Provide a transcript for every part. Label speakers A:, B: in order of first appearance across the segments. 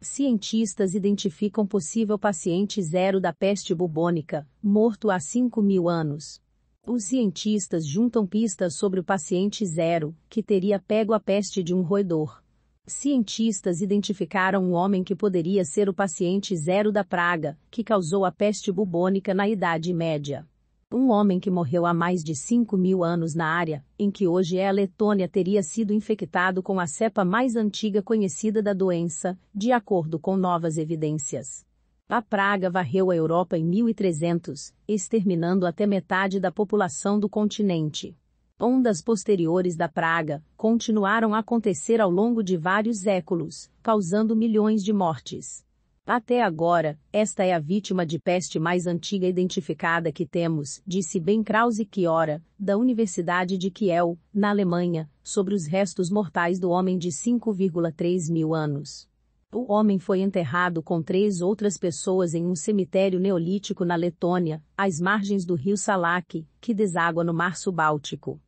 A: Cientistas identificam possível paciente zero da peste bubônica, morto há 5 mil anos. Os cientistas juntam pistas sobre o paciente zero, que teria pego a peste de um roedor. Cientistas identificaram um homem que poderia ser o paciente zero da praga, que causou a peste bubônica na Idade Média. Um homem que morreu há mais de 5 mil anos na área, em que hoje é a Letônia, teria sido infectado com a cepa mais antiga conhecida da doença, de acordo com novas evidências. A praga varreu a Europa em 1300, exterminando até metade da população do continente. Ondas posteriores da praga continuaram a acontecer ao longo de vários séculos, causando milhões de mortes. Até agora, esta é a vítima de peste mais antiga identificada que temos, disse Ben Krause Kiora, da Universidade de Kiel, na Alemanha, sobre os restos mortais do homem de 5,3 mil anos. O homem foi enterrado com três outras pessoas em um cemitério neolítico na Letônia, às margens do rio Salak, que deságua no Mar Subáltico.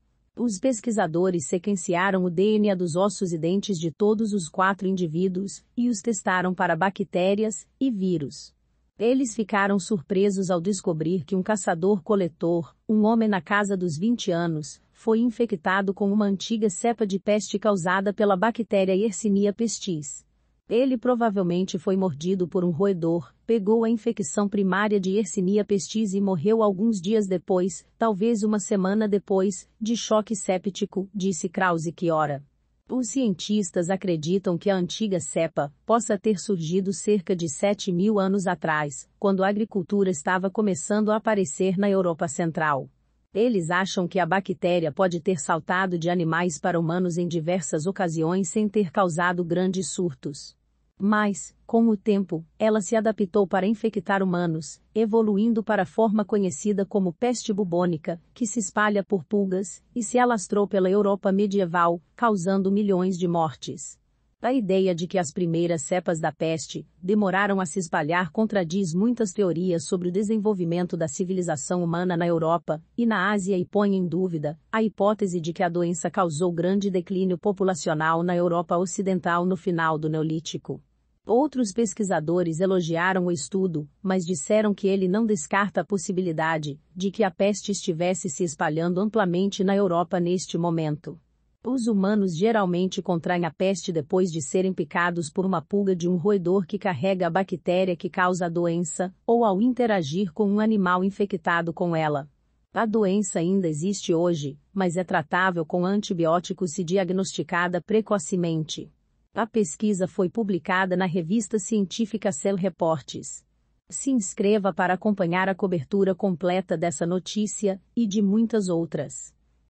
A: Os pesquisadores sequenciaram o DNA dos ossos e dentes de todos os quatro indivíduos e os testaram para bactérias e vírus. Eles ficaram surpresos ao descobrir que um caçador-coletor, um homem na casa dos 20 anos, foi infectado com uma antiga cepa de peste causada pela bactéria Yersinia pestis. Ele provavelmente foi mordido por um roedor, pegou a infecção primária de Yersinia pestis e morreu alguns dias depois, talvez uma semana depois, de choque séptico, disse Krause que ora. Os cientistas acreditam que a antiga cepa possa ter surgido cerca de 7 mil anos atrás, quando a agricultura estava começando a aparecer na Europa Central. Eles acham que a bactéria pode ter saltado de animais para humanos em diversas ocasiões sem ter causado grandes surtos. Mas, com o tempo, ela se adaptou para infectar humanos, evoluindo para a forma conhecida como peste bubônica, que se espalha por pulgas e se alastrou pela Europa medieval, causando milhões de mortes. A ideia de que as primeiras cepas da peste demoraram a se espalhar contradiz muitas teorias sobre o desenvolvimento da civilização humana na Europa e na Ásia e põe em dúvida a hipótese de que a doença causou grande declínio populacional na Europa Ocidental no final do Neolítico. Outros pesquisadores elogiaram o estudo, mas disseram que ele não descarta a possibilidade de que a peste estivesse se espalhando amplamente na Europa neste momento. Os humanos geralmente contraem a peste depois de serem picados por uma pulga de um roedor que carrega a bactéria que causa a doença, ou ao interagir com um animal infectado com ela. A doença ainda existe hoje, mas é tratável com antibióticos se diagnosticada precocemente. A pesquisa foi publicada na revista científica Cell Reports. Se inscreva para acompanhar a cobertura completa dessa notícia e de muitas outras.